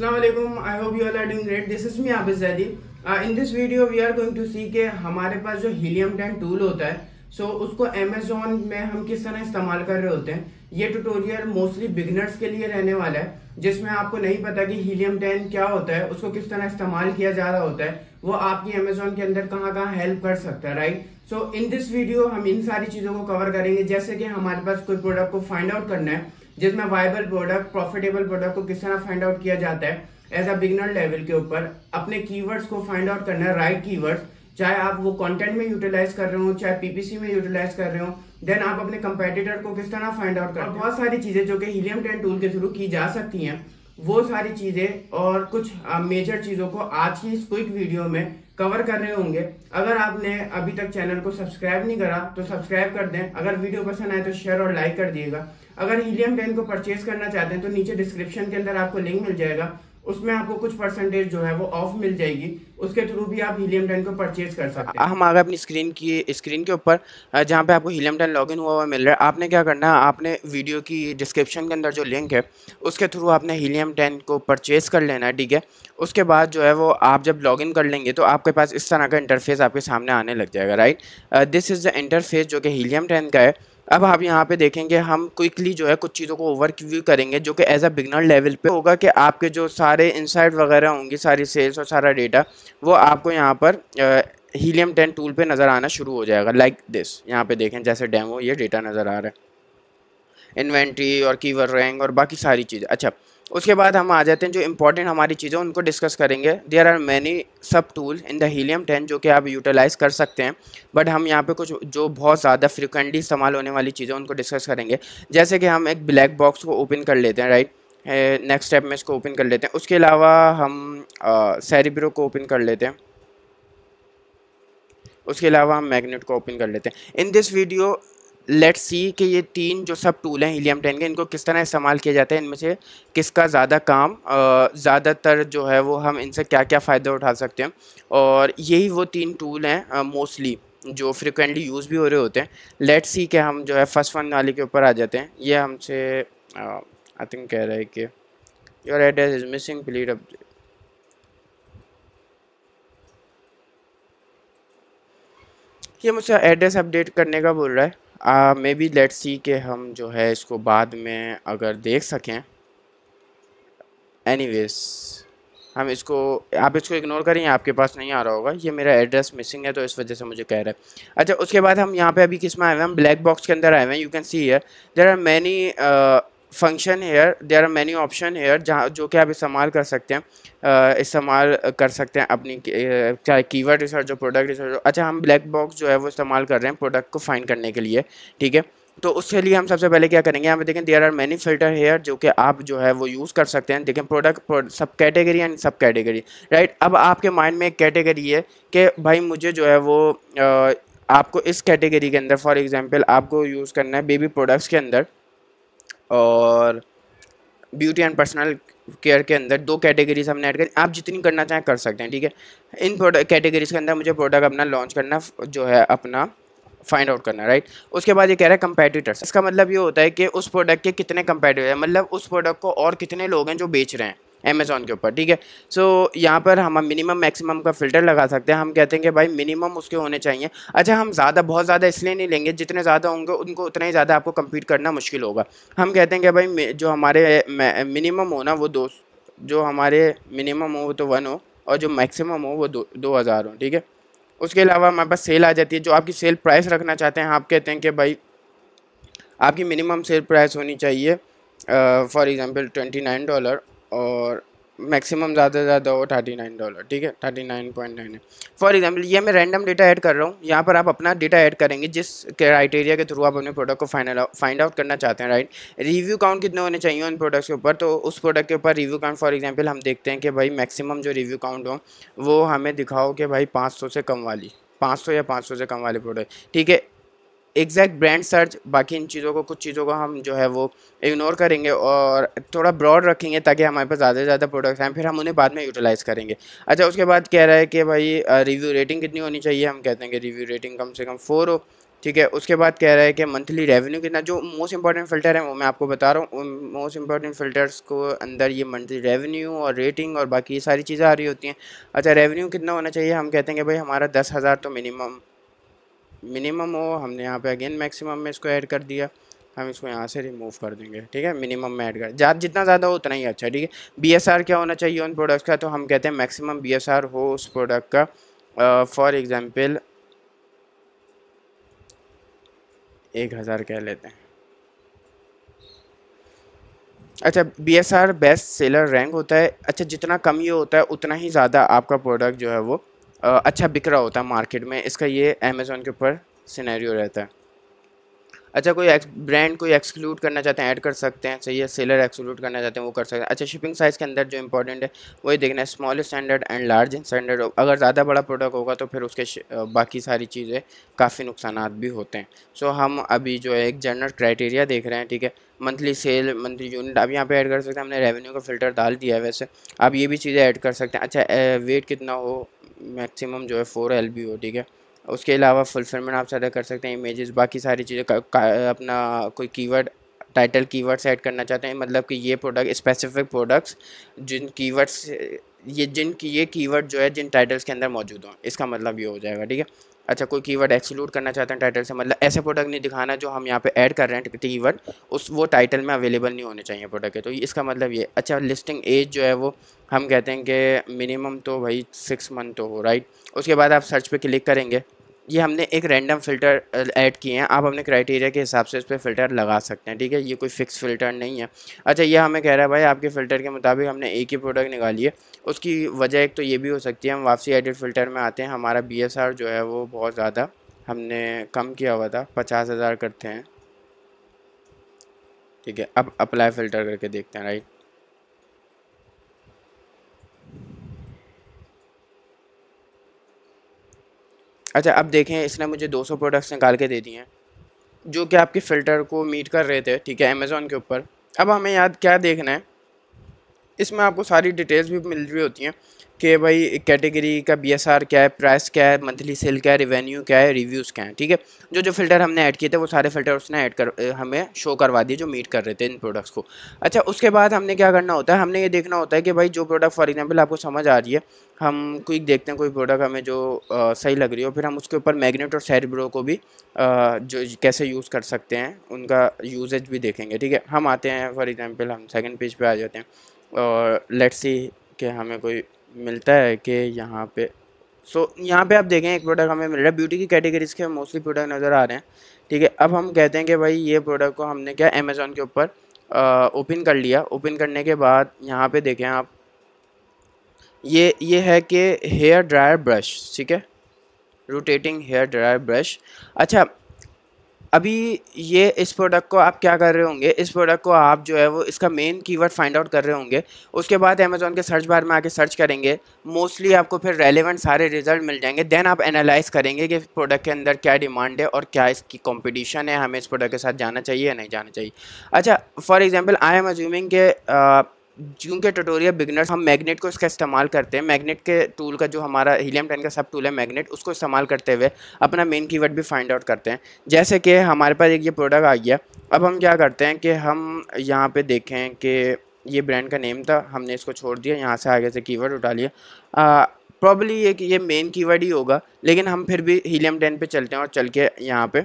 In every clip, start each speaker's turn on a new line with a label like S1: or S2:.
S1: Assalamualaikum. I hope you all are doing great. This is me Abhis Zaidi. Uh, in this video we are going to see के हमारे पास जो helium 10 tool होता है so उसको Amazon में हम किस तरह इस्तेमाल कर रहे होते हैं ये tutorial mostly beginners के लिए रहने वाला है जिसमें आपको नहीं पता कि helium 10 क्या होता है उसको किस तरह इस्तेमाल किया जा रहा होता है वो आपकी Amazon के अंदर कहाँ कहाँ help कर सकता है right? So in this video, हम इन सारी चीज़ों को cover करेंगे जैसे कि हमारे पास कोई product को find out करना है जिसमें वाइबल प्रोडक्ट प्रॉफिटेबल प्रोडक्ट को किस तरह फाइंड आउट किया जाता है एज अ बिगनर लेवल के ऊपर अपने कीवर्ड्स को फाइंड आउट करना राइट कीवर्ड्स चाहे आप वो कंटेंट में यूटिलाइज कर रहे हो चाहे पीपीसी में यूटिलाइज कर रहे हो देन आप अपने कंपेटिटर को किस तरह फाइंड आउट कर बहुत सारी चीजें जो कि हीलियम टेन टूल के थ्रू की जा सकती हैं वो सारी चीजें और कुछ मेजर uh, चीजों को आज की इस क्विक वीडियो में कवर कर रहे होंगे अगर आपने अभी तक चैनल को सब्सक्राइब नहीं करा तो सब्सक्राइब कर दें अगर वीडियो पसंद आए तो शेयर और लाइक कर दिएगा अगर हीलियम टेन को परचेज करना चाहते हैं तो नीचे डिस्क्रिप्शन के अंदर आपको लिंक मिल जाएगा उसमें आपको कुछ परसेंटेज जो है वो ऑफ मिल जाएगी उसके थ्रू भी आप हीलियम टेन को परचेज कर सकते हैं हम आ गए अपनी स्क्रीन की स्क्रीन के ऊपर जहाँ पे आपको हीलियम टेन लॉगिन हुआ हुआ मिल रहा है आपने क्या करना है आपने वीडियो की डिस्क्रिप्शन के अंदर जो लिंक है उसके थ्रू आपने हीलियम टेन को परचेज़ कर लेना है ठीक है उसके बाद जो है वो आप जब लॉगिन कर लेंगे तो आपके पास इस तरह का इंटरफेस आपके सामने आने लग जाएगा right this is the interface जो कि हीलियम टेन का है अब आप यहाँ पे देखेंगे हम क्विकली जो है कुछ चीज़ों को ओवर व्यू करेंगे जो कि एज अ बिगनर लेवल पे होगा कि आपके जो सारे इनसाइड वगैरह होंगे सारी सेल्स और सारा डेटा वो आपको यहाँ पर हीलियम टेन टूल पे नज़र आना शुरू हो जाएगा लाइक like दिस यहाँ पे देखें जैसे डेमो ये डेटा नज़र आ रहा है इन्वेंट्री और कीवर रैंक और बाकी सारी चीज़ें अच्छा उसके बाद हम आ जाते हैं जो इंपॉर्टेंट हमारी चीज़ें उनको डिस्कस करेंगे there are many sub tool in the Helium ten जो कि आप यूटिलाइज़ कर सकते हैं बट हम यहाँ पे कुछ जो बहुत ज़्यादा फ्रिक्वेंटली इस्तेमाल होने वाली चीज़ें उनको डिस्कस करेंगे जैसे कि हम एक ब्लैक बॉक्स को ओपन कर लेते हैं राइट नेक्स्ट स्टेप में इसको ओपन कर लेते हैं उसके अलावा हम सैरिब्रो को ओपन कर लेते हैं उसके अलावा हम मैग्नेट को ओपन कर लेते हैं in this video let's see कि ये तीन जो सब टूल हैं हीलियम टेन के इनको किस तरह इस्तेमाल किया जाता है इनमें से किसका ज़्यादा काम ज़्यादातर जो है वो हम इनसे क्या क्या फ़ायदा उठा सकते हैं और यही वो तीन टूल हैं मोस्टली जो फ्रिक्वेंटली यूज़ भी हो रहे होते हैं लेट्स सी के हम जो है फर्स्ट वन वाले के ऊपर आ जाते हैं ये हमसे आई थिंक कह रहे हैं कि योर एड्रेस इज़ मिसिंग प्लीड अब ये मुझसे एड्रेस अपडेट करने का बोल रहा है मे बी लेट सी के हम जो है इसको बाद में अगर देख सकें वेज हम इसको आप इसको इग्नोर करें आपके पास नहीं आ रहा होगा ये मेरा एड्रेस मिसिंग है तो इस वजह से मुझे कह रहा है अच्छा उसके बाद हम यहाँ पे अभी किस में आए हुए हैं हम ब्लैक बॉक्स के अंदर आए हुए हैं यू कैन सी है there are many function here there are many option here जहाँ जो कि आप इस्तेमाल कर सकते हैं इस्तेमाल कर सकते हैं अपनी चाहे कीवर्ड रिसर्च हो प्रोडक्ट रिसर्च हो अच्छा हम ब्लैक बॉक्स जो है वो इस्तेमाल कर रहे हैं प्रोडक्ट को फाइंड करने के लिए ठीक है तो उसके लिए हम सबसे पहले क्या करेंगे यहाँ पे देखें there are many filter here जो कि आप जो है वो यूज़ कर सकते हैं देखें product sub category and sub category right अब आपके माइंड में एक कैटेगरी है कि भाई मुझे जो है वो आपको इस कैटेगरी के अंदर फॉर एग्जांपल आपको यूज़ करना है बेबी प्रोडक्ट्स के अंदर और ब्यूटी एंड पर्सनल केयर के अंदर दो कैटेगरीज हमने ऐड कर आप जितनी करना चाहें कर सकते हैं ठीक है इन प्रोडक्ट कैटेगरीज के अंदर मुझे प्रोडक्ट अपना लॉन्च करना जो है अपना फाइंड आउट करना राइट उसके बाद ये कह रहा है कंपेटिटर्स इसका मतलब ये होता है कि उस प्रोडक्ट के कितने कंपेटिटर हैं मतलब उस प्रोडक्ट को और कितने लोग हैं जो बेच रहे हैं अमेज़ोन के ऊपर ठीक है सो so, यहाँ पर हम मिनिमम मैक्सिमम का फ़िल्टर लगा सकते हैं हम कहते हैं कि भाई मिनिमम उसके होने चाहिए अच्छा हम ज़्यादा बहुत ज़्यादा इसलिए नहीं लेंगे जितने ज़्यादा होंगे उनको उतना ही ज़्यादा आपको कम्पीट करना मुश्किल होगा हम कहते हैं कि भाई जो हमारे मिनिमम हो ना वो दो जो हमारे मिनिमम हो वो तो वन हो और जो मैक्सिमम हो वो दो दो हज़ार हो ठीक है उसके अलावा हमारे पास सेल आ जाती है जो आपकी सेल प्राइस रखना चाहते हैं आप कहते हैं कि भाई आपकी मिनिमम सेल प्राइस होनी चाहिए for example twenty nine dollar और मैक्सिमम ज़्यादा से ज़्यादा हो थर्टी नाइन डॉलर ठीक है थर्टी नाइन पॉइंट नाइन है फॉर एग्जाम्पल ये मैं रैंडम डेटा ऐड कर रहा हूँ यहाँ पर आप अपना डेटा ऐड करेंगे जिस क्राइटेरिया के थ्रू आप अपने प्रोडक्ट को फाइनल फाइंड आउट करना चाहते हैं राइट रिव्यू काउंट कितने होने चाहिए उन प्रोडक्ट्स के ऊपर तो उस प्रोडक्ट के ऊपर रिव्यू काउंट फॉर एग्जाम्पल हम देखते हैं कि भाई मैक्सिमम जो रिव्यू काउंट हो वो हमें दिखाओ कि भाई पाँच से कम वाली पाँच सौ या पाँच सौ से कम वाले प्रोडक्ट ठीक है एग्जैक्ट ब्रांड सर्च बाकी इन चीज़ों को कुछ चीज़ों को हम जो है वो इग्नोर करेंगे और थोड़ा ब्रॉड रखेंगे ताकि हमारे पास ज़्यादा से ज़्यादा प्रोडक्ट्स आएँ फिर हम उन्हें बाद में यूटिलाइज़ करेंगे अच्छा उसके बाद कह रहा है कि भाई रिव्यू रेटिंग कितनी होनी चाहिए हम कहते हैं कि रिव्यू रेटिंग कम से कम फोर हो ठीक है उसके बाद कह रहा है कि मंथली रेवेन्यू कितना जो मोस्ट इंपॉर्टेंट फिल्टर है वो मैं आपको बता रहा हूँ मोस्ट इंपॉर्टेंट फिल्टर्स को अंदर ये मंथली रेवेन्यू और रेटिंग और बाकी ये सारी चीज़ें आ रही होती हैं अच्छा रेवेन्यू कितना होना चाहिए हम कहते हैं कि भाई हमारा दस हज़ार तो मिनिमम मिनिमम हो हमने यहाँ पे अगेन मैक्सिमम में इसको ऐड कर दिया हम इसको यहाँ से रिमूव कर देंगे ठीक है मिनिमम में ऐड कर जा, जितना ज़्यादा हो उतना ही अच्छा ठीक है बी क्या होना चाहिए उन प्रोडक्ट्स का तो हम कहते हैं मैक्सिमम बी हो उस प्रोडक्ट का फॉर uh, एग्ज़ाम्पल एक हज़ार कह लेते हैं अच्छा B S R best seller rank होता है अच्छा जितना कम ये होता है उतना ही ज़्यादा आपका प्रोडक्ट जो है वो अच्छा बिक रहा होता है मार्केट में इसका ये अमेज़ोन के ऊपर सिनेरियो रहता है अच्छा कोई ब्रांड कोई एक्सक्लूड करना चाहते हैं ऐड कर सकते हैं सही है सेलर एक्सक्लूड करना चाहते हैं वो कर सकते हैं अच्छा शिपिंग साइज़ के अंदर जो इंपॉर्टेंट है वही देखना है small standard and large standard अगर ज़्यादा बड़ा प्रोडक्ट होगा तो फिर उसके बाकी सारी चीज़ें काफ़ी नुकसान भी होते हैं सो हम अभी जो है एक जनरल क्राइटेरिया देख रहे हैं ठीक है मंथली सेल मंथली यूनिट अब यहाँ पे ऐड कर सकते हैं हमने रेवेन्यू का फिल्टर डाल दिया है वैसे आप ये भी चीज़ें ऐड कर सकते हैं अच्छा वेट कितना हो मैक्सिमम जो है फोर एल बी हो ठीक है उसके अलावा फुलफिलमेंट आप ज़्यादा कर सकते हैं इमेजेस बाकी सारी चीज़ें अपना कोई कीवर्ड टाइटल कीवर्ड सेट करना चाहते हैं मतलब कि ये प्रोडक्ट स्पेसिफिक प्रोडक्ट्स जिन कीवर्ड्स ये जिन ये कीवर्ड जो है जिन टाइटल्स के अंदर मौजूद हों इसका मतलब ये हो जाएगा ठीक है अच्छा कोई कीवर्ड एक्सक्लूड करना चाहते हैं टाइटल से मतलब ऐसे प्रोडक्ट नहीं दिखाना जो हम यहाँ पे ऐड कर रहे हैं कीवर्ड उस वो टाइटल में अवेलेबल नहीं होने चाहिए प्रोडक्ट के तो इसका मतलब ये अच्छा लिस्टिंग एज जो है वो हम कहते हैं कि मिनिमम तो भाई सिक्स मंथ तो हो राइट उसके बाद आप सर्च पर क्लिक करेंगे ये हमने एक रैंडम फ़िल्टर ऐड किए हैं आप अपने क्राइटेरिया के हिसाब से इस पर फ़िल्टर लगा सकते हैं ठीक है ये कोई फिक्स फ़िल्टर नहीं है अच्छा ये हमें कह रहा है भाई आपके फ़िल्टर के मुताबिक हमने एक ही प्रोडक्ट निकाली है उसकी वजह एक तो ये भी हो सकती है हम वापसी एडिट फ़िल्टर में आते हैं हमारा बी जो है वो बहुत ज़्यादा हमने कम किया हुआ था पचास हज़ार करते हैं ठीक है अब अप्लाई फ़िल्टर करके देखते हैं राइट अच्छा अब देखें इसने मुझे 200 प्रोडक्ट्स निकाल के दे दिए हैं जो कि आपके फ़िल्टर को मीट कर रहे थे ठीक है अमेज़ोन के ऊपर अब हमें याद क्या देखना है इसमें आपको सारी डिटेल्स भी मिल रही होती हैं कि भाई कैटेगरी का बी क्या है प्राइस क्या है मंथली सेल क्या है रिवेन्यू क्या है रिव्यूज़ क्या है ठीक है जो जो फिल्टर हमने ऐड किए थे वो सारे फिल्टर उसने ऐड कर हमें शो करवा दिए जो मीट कर रहे थे इन प्रोडक्ट्स को अच्छा उसके बाद हमने क्या करना होता है हमने ये देखना होता है कि भाई जो प्रोडक्ट फॉर एग्जाम्पल आपको समझ आ रही है हम कोई देखते हैं कोई प्रोडक्ट हमें जो आ, सही लग रही हो फिर हम उसके ऊपर मैग्नेट और सैरब्रो को भी आ, जो कैसे यूज़ कर सकते हैं उनका यूजेज भी देखेंगे ठीक है हम आते हैं फॉर एग्ज़ाम्पल हम सेकेंड पेज पर आ जाते हैं और लेट्स सी कि हमें कोई मिलता है कि यहाँ पे सो so, यहाँ पे आप देखें एक प्रोडक्ट हमें मिल रहा है ब्यूटी की कैटेगरीज के मोस्टली प्रोडक्ट नज़र आ रहे हैं ठीक है अब हम कहते हैं कि भाई ये प्रोडक्ट को हमने क्या अमेज़ोन के ऊपर ओपन कर लिया ओपन करने के बाद यहाँ पे देखें आप ये ये है कि हेयर ड्रायर ब्रश ठीक है रोटेटिंग हेयर ड्रायर ब्रश अच्छा अभी ये इस प्रोडक्ट को आप क्या कर रहे होंगे इस प्रोडक्ट को आप जो है वो इसका मेन कीवर्ड फाइंड आउट कर रहे होंगे उसके बाद अमेजोन के सर्च बार में आके सर्च करेंगे मोस्टली आपको फिर रेलेवेंट सारे रिजल्ट मिल जाएंगे देन आप एनालाइज करेंगे कि प्रोडक्ट के अंदर क्या डिमांड है और क्या इसकी कॉम्पिटिशन है हमें इस प्रोडक्ट के साथ जाना चाहिए या नहीं जाना चाहिए अच्छा for example I am assuming के क्योंकि ट्यूटोरियल बिगनर्स हम मैग्नेट को इसका इस्तेमाल करते हैं मैग्नेट के टूल का जो हमारा हीलियम टेन का सब टूल है मैग्नेट उसको इस्तेमाल करते हुए अपना मेन कीवर्ड भी फाइंड आउट करते हैं जैसे कि हमारे पास एक ये प्रोडक्ट आ गया अब हम क्या करते हैं कि हम यहाँ पर देखें कि ये ब्रांड का नेम था हमने इसको छोड़ दिया यहाँ से आगे से कीवर्ड उठा लिया प्रॉब्ली ये कि ये मेन कीवर्ड ही होगा लेकिन हम फिर भी हीलियम टेन पे चलते हैं और चल के यहाँ पे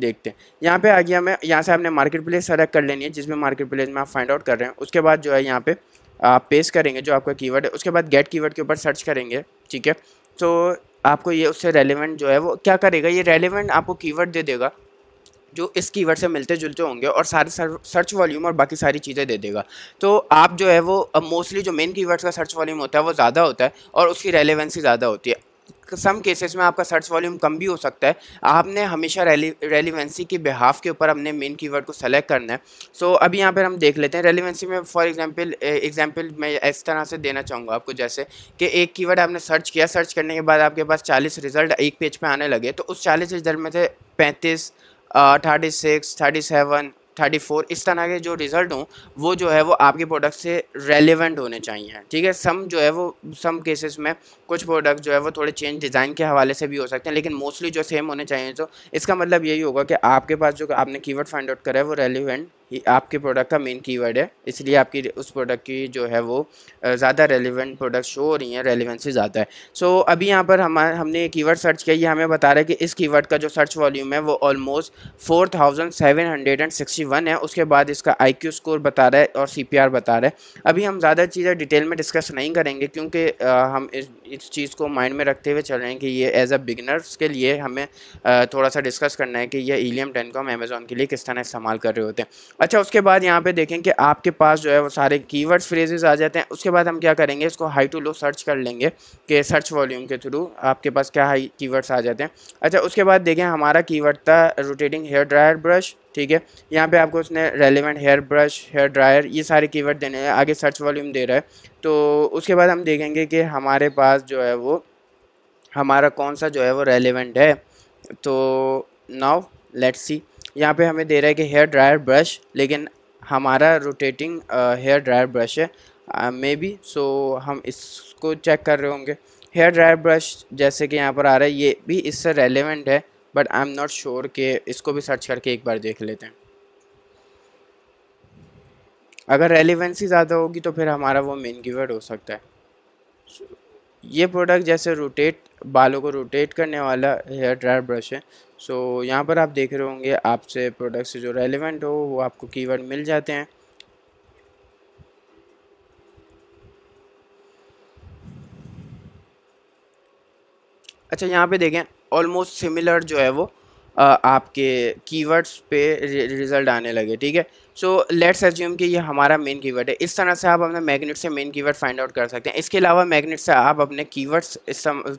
S1: देखते हैं यहाँ पे आ गया मैं यहाँ से आपने मार्केट प्लेस सेलेक्ट कर लेनी है जिसमें मार्केट प्लेस में आप फाइंड आउट कर रहे हैं उसके बाद जो है यहाँ पे आप पेश करेंगे जो आपका कीवर्ड है उसके बाद गेट कीवर्ड के ऊपर सर्च करेंगे ठीक है तो आपको ये उससे रेलिवेंट जो है वो क्या करेगा ये रेलिवेंट आपको कीवर्ड दे देगा जो इस कीवर्ड से मिलते जुलते होंगे और सारे सर्च वॉल्यूम और बाकी सारी चीज़ें दे देगा तो आप जो है वो मोस्टली जो मेन कीवर्ड्स का सर्च वॉल्यूम होता है वो ज़्यादा होता है और उसकी रेलेवेंसी ज़्यादा होती है सम केसेस में आपका सर्च वॉल्यूम कम भी हो सकता है आपने हमेशा रेली रेलिवेंसी के बिहाफ के ऊपर अपने मेन कीवर्ड को सेलेक्ट करना है सो so, अभी यहाँ पर हम देख लेते हैं रेलिवेंसी में फॉर एग्जांपल एग्जांपल मैं इस तरह से देना चाहूँगा आपको जैसे कि एक कीवर्ड आपने सर्च किया सर्च करने के बाद आपके पास चालीस रिजल्ट एक पेज पर पे आने लगे तो उस चालीस रिजल्ट में से पैंतीस thirty six thirty seven thirty four इस तरह के जो रिज़ल्ट हों वो जो है वो आपके प्रोडक्ट से रेलिवेंट होने चाहिए ठीक है सम जो है वो सम केसेस में कुछ प्रोडक्ट जो है वो थोड़े चेंज डिज़ाइन के हवाले से भी हो सकते हैं लेकिन मोस्टली जो सेम होने चाहिए तो इसका मतलब यही होगा कि आपके पास जो आपने कीवर्ड फाइंड आउट करा है वो रेलिवेंट आपके प्रोडक्ट का मेन कीवर्ड है इसलिए आपकी उस प्रोडक्ट की जो है वो ज़्यादा रेलिवेंट प्रोडक्ट शो हो रही हैं रेलिवेंसी ज़्यादा है सो so, अभी यहाँ पर हम हमने कीवर्ड सर्च किया ये हमें बता रहा है कि इस कीवर्ड का जो सर्च वॉल्यूम है वो almost four thousand seven hundred and sixty one है उसके बाद इसका आई क्यू स्कोर बता रहा है और सी पी आर बता रहा है अभी हम ज़्यादा चीज़ें डिटेल में डिस्कस नहीं करेंगे क्योंकि हम इस इस चीज़ को माइंड में रखते हुए चल रहे हैं कि ये एज अ बिगनर्स के लिए हमें थोड़ा सा डिस्कस करना है कि यह एम टेन को हम अमेज़ोन के लिए किस तरह इस्तेमाल कर रहे होते हैं अच्छा उसके बाद यहाँ पे देखें कि आपके पास जो है वो सारे कीवर्ड्स फ्रेजेस आ जाते हैं उसके बाद हम क्या करेंगे इसको हाई टू लो सर्च कर लेंगे कि सर्च वॉल्यूम के थ्रू आपके पास क्या हाई कीवर्ड्स आ जाते हैं अच्छा उसके बाद देखें हमारा कीवर्ड था रोटेटिंग हेयर ड्रायर ब्रश ठीक है यहाँ पे आपको उसने relevant hair brush hair dryer ये सारे कीवर्ड देने हैं आगे सर्च वॉल्यूम दे रहा है तो उसके बाद हम देखेंगे कि हमारे पास जो है वो हमारा कौन सा जो है वो रेलिवेंट है तो नाव लेट्स सी यहाँ पे हमें दे रहा है कि हेयर ड्रायर ब्रश लेकिन हमारा रोटेटिंग हेयर ड्रायर ब्रश है मे बी सो हम इसको चेक कर रहे होंगे हेयर ड्रायर ब्रश जैसे कि यहाँ पर आ रहा है ये भी इससे रेलिवेंट है but I am not sure कि इसको भी सर्च करके एक बार देख लेते हैं अगर रेलिवेंसी ज़्यादा होगी तो फिर हमारा वो मेन कीवर्ड हो सकता है ये प्रोडक्ट जैसे रोटेट बालों को रोटेट करने वाला हेयर ड्रायर ब्रश है सो so, यहाँ पर आप देख रहे होंगे आपसे प्रोडक्ट से जो रेलिवेंट हो वो आपको कीवर्ड मिल जाते हैं अच्छा यहाँ पे देखें ऑलमोस्ट सिमिलर जो है वो आपके कीवर्ड्स पे रिज़ल्ट आने लगे ठीक है सो लेट्स एज्यूम कि ये हमारा मेन कीवर्ड है इस तरह से आप अपने मैग्नेट से मेन कीवर्ड फाइंड आउट कर सकते हैं इसके अलावा मैग्नेट से आप अपने कीवर्ड्स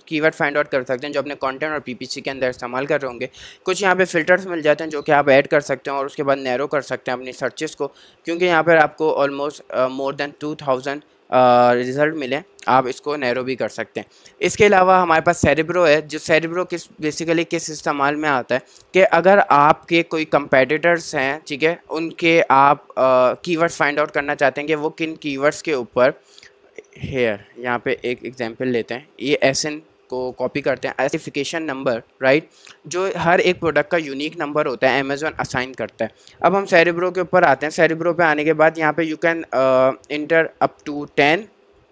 S1: कीवर्ड फाइंड आउट कर सकते हैं जो अपने कंटेंट और पीपीसी के अंदर इस्तेमाल कर रहे होंगे कुछ यहाँ पे फिल्टर्स मिल जाते हैं जो कि आप ऐड कर सकते हैं और उसके बाद नैरो कर सकते हैं अपनी सर्चेस को क्योंकि यहाँ पर आपको almost more than two thousand result मिले आप इसको नैरो भी कर सकते हैं इसके अलावा हमारे पास सेरिब्रो है जो सेरिब्रो किस बेसिकली किस इस्तेमाल में आता है कि अगर आपके कोई कंपेटिटर्स हैं ठीक है उनके आप कीवर्ड्स फाइंड आउट करना चाहते हैं कि वो किन कीवर्ड्स के ऊपर हेयर यहाँ पे एक एग्जांपल लेते हैं ये एस एन को कॉपी करते हैं आइडेंटिफिकेशन नंबर राइट जो हर एक प्रोडक्ट का यूनिक नंबर होता है अमेजोन असाइन करता है अब हम सैरिब्रो के ऊपर आते हैं सैरिब्रो पे आने के बाद यहाँ पे you can enter up to ten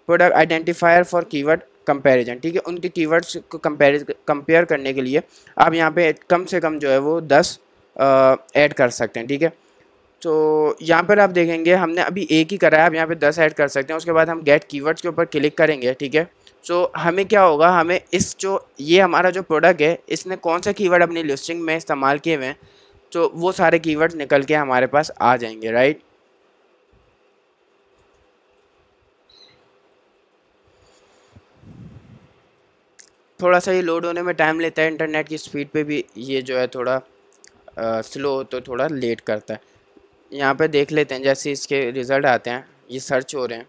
S1: product identifier for keyword comparison ठीक है उनके कीवर्ड्स को कंपेरिज कंपेयर करने के लिए आप यहाँ पे कम से कम जो है वो दस ऐड uh, कर सकते हैं ठीक है तो यहाँ पर आप देखेंगे हमने अभी एक ही करा है आप यहाँ पे दस ऐड कर सकते हैं उसके बाद हम गेट कीवर्ड्स के ऊपर क्लिक करेंगे ठीक है सो हमें क्या होगा हमें इस जो ये हमारा जो प्रोडक्ट है इसने कौन से कीवर्ड अपनी लिस्टिंग में इस्तेमाल किए हुए हैं तो वो सारे कीवर्ड्स निकल के हमारे पास आ जाएंगे राइट थोड़ा सा ये लोड होने में टाइम लेता है इंटरनेट की स्पीड पे भी ये जो है थोड़ा आ, स्लो तो थोड़ा लेट करता है यहाँ पे देख लेते हैं जैसे इसके रिज़ल्ट आते हैं ये सर्च हो रहे हैं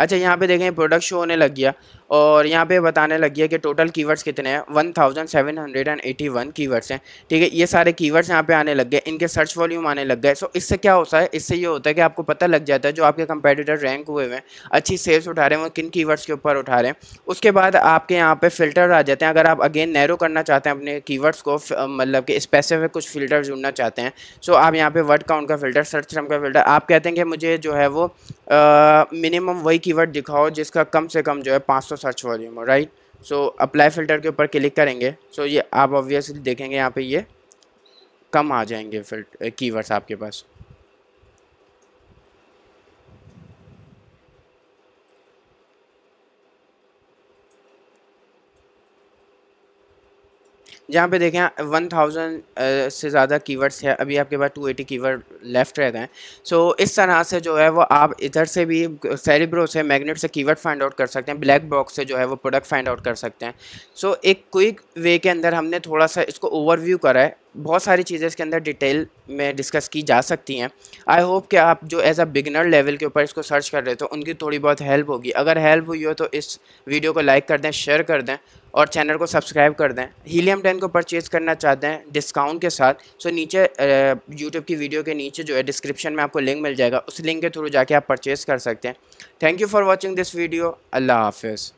S1: अच्छा यहाँ पे देखें प्रोडक्ट शो होने लग गया और यहाँ पे बताने लगी है कि टोटल कीवर्ड्स कितने हैं one thousand seven hundred and eighty one keywords हैं ठीक है ये सारे कीवर्ड्स यहाँ पे आने लग गए इनके सर्च वॉल्यूम आने लग गए सो इससे क्या होता है इससे ये होता है कि आपको पता लग जाता है जो आपके कंपेटिटर रैंक हुए हुए हैं अच्छी सेल्स उठा रहे हैं वो किन कीवर्ड्स के ऊपर उठा रहे हैं उसके बाद आपके यहाँ पर फिल्टर आ जाते हैं अगर आप अगेन नैरो करना चाहते हैं अपने कीवर्ड्स को मतलब कि स्पेसिफिक कुछ फिल्टर जुड़ना चाहते हैं सो आप यहाँ पर वर्ड काउंट का फिल्टर सर्च टर्म का फिल्टर आप कहते हैं कि मुझे जो है वो मिनिमम वही कीवर्ड दिखाओ जिसका कम से कम जो है पाँच search volume right so apply filter के ऊपर क्लिक करेंगे सो so, ये आप ऑब्वियसली देखेंगे यहाँ पे ये कम आ जाएंगे फिल्ट कीवर्ड्स आपके पास जहाँ पे देखें वन थाउजेंड से ज़्यादा कीवर्ड्स है अभी आपके पास टू एटी कीवर्ड लेफ्ट रह गए सो सो इस तरह से जो है वो आप इधर से भी सेलिब्रो से मैग्नेट से कीवर्ड फाइंड आउट कर सकते हैं ब्लैक बॉक्स से जो है वो प्रोडक्ट फाइंड आउट कर सकते हैं सो so, एक क्विक वे के अंदर हमने थोड़ा सा इसको ओवरव्यू करा है बहुत सारी चीज़ें इसके अंदर डिटेल में डिस्कस की जा सकती हैं आई होप कि आप जो एज़ अ बिगनर लेवल के ऊपर इसको सर्च कर रहे हो तो उनकी थोड़ी बहुत हेल्प होगी अगर हेल्प हुई हो तो इस वीडियो को लाइक कर दें शेयर कर दें और चैनल को सब्सक्राइब कर दें हीलियम टेन को परचेज़ करना चाहते हैं डिस्काउंट के साथ सो नीचे यूट्यूब की वीडियो के नीचे जो है डिस्क्रिप्शन में आपको लिंक मिल जाएगा उस लिंक के थ्रू जाके आप परचेज़ कर सकते हैं thank you for watching this video अल्लाह हाफिज़